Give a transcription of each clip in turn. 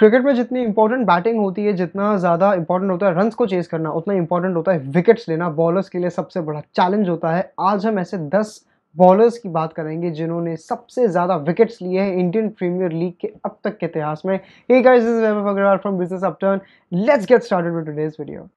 cricket में जितनी important batting होती है जितना ज़्यादा इंपॉर्टेंट होता है रन्स को चेस करना उतना इंपॉर्टेंट होता है विकेट्स लेना बॉलर्स के लिए सबसे बड़ा चैलेंज होता है आज हम ऐसे दस बॉलर्स की बात करेंगे जिन्होंने सबसे ज़्यादा विकेट्स लिए हैं इंडियन प्रीमियर लीग के अब तक के इतिहास में एक Agarwal from business upturn let's get started with today's video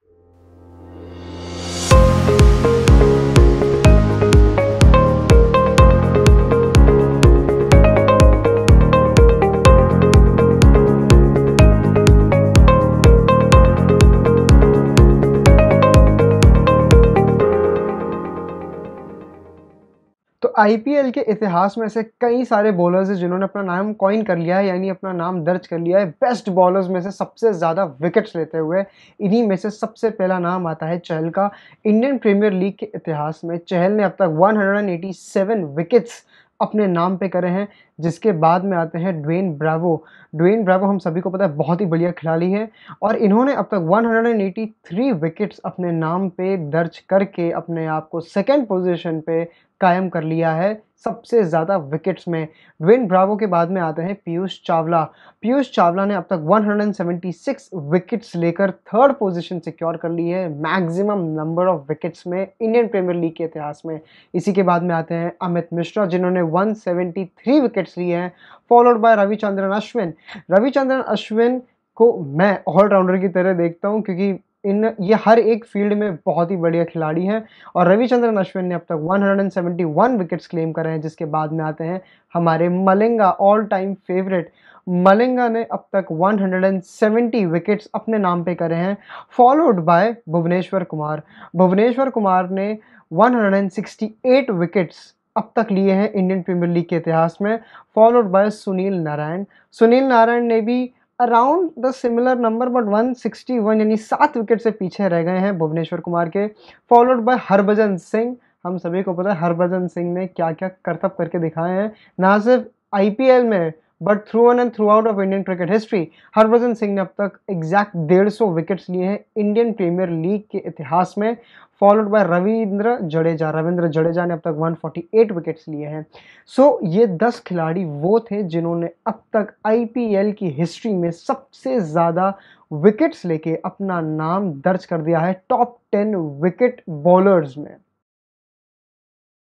IPL के इतिहास में से कई सारे बॉलर्स हैं जिन्होंने अपना नाम कॉइन कर लिया है यानी अपना नाम दर्ज कर लिया है बेस्ट बॉलर्स में से सबसे ज़्यादा विकेट्स लेते हुए इन्हीं में से सबसे पहला नाम आता है चहल का इंडियन प्रीमियर लीग के इतिहास में चहल ने अब तक 187 विकेट्स अपने नाम पे करे हैं जिसके बाद में आते हैं ड्वेन ब्रावो ड्वेन ब्रावो हम सभी को पता है बहुत ही बढ़िया खिलाड़ी है और इन्होंने अब तक 183 विकेट्स अपने नाम पे दर्ज करके अपने आप को सेकेंड पोजिशन पे कायम कर लिया है सबसे ज़्यादा विकेट्स में विन ब्रावो के बाद में आते हैं पीयूष चावला पीयूष चावला ने अब तक 176 विकेट्स लेकर थर्ड पोजीशन सिक्योर कर ली है मैक्सिमम नंबर ऑफ विकेट्स में इंडियन प्रीमियर लीग के इतिहास में इसी के बाद में आते हैं अमित मिश्रा जिन्होंने 173 विकेट्स लिए हैं फॉलोड बाय रविचंद्रन अश्विन रविचंद्रन अश्विन को मैं ऑलराउंडर की तरह देखता हूँ क्योंकि इन ये हर एक फील्ड में बहुत ही बढ़िया खिलाड़ी हैं और रविचंद्रन अश्विन ने अब तक 171 विकेट्स क्लेम करे हैं जिसके बाद में आते हैं हमारे Malinga all time favourite Malinga ने अब तक 170 विकेट्स अपने नाम पे करे हैं फॉलोड बाय भुवनेश्वर कुमार भुवनेश्वर कुमार ने 168 विकेट्स अब तक लिए हैं इंडियन प्रीमियर लीग के इतिहास में followed by Sunil Narine Sunil Narine ने भी around the similar number but 161 यानी सात विकेट से पीछे रह गए हैं भुवनेश्वर कुमार के फॉलोड बाय हरभजन सिंह हम सभी को पता है हरभजन सिंह ने क्या क्या करतब करके दिखाए हैं ना सिर्फ आईपीएल में but through n and throughout of Indian cricket history Harbhajan Singh ने अब तक एग्जैक्ट डेढ़ सौ विकेट्स लिए हैं इंडियन प्रीमियर लीग के इतिहास में फॉलोड बाय रविंद्र जडेजा रविंद्र जडेजा ने अब तक 148 विकेट्स लिए हैं सो so, ये 10 खिलाड़ी वो थे जिन्होंने अब तक आईपीएल की हिस्ट्री में सबसे ज़्यादा विकेट्स लेके अपना नाम दर्ज कर दिया है टॉप 10 विकेट बॉलर्स में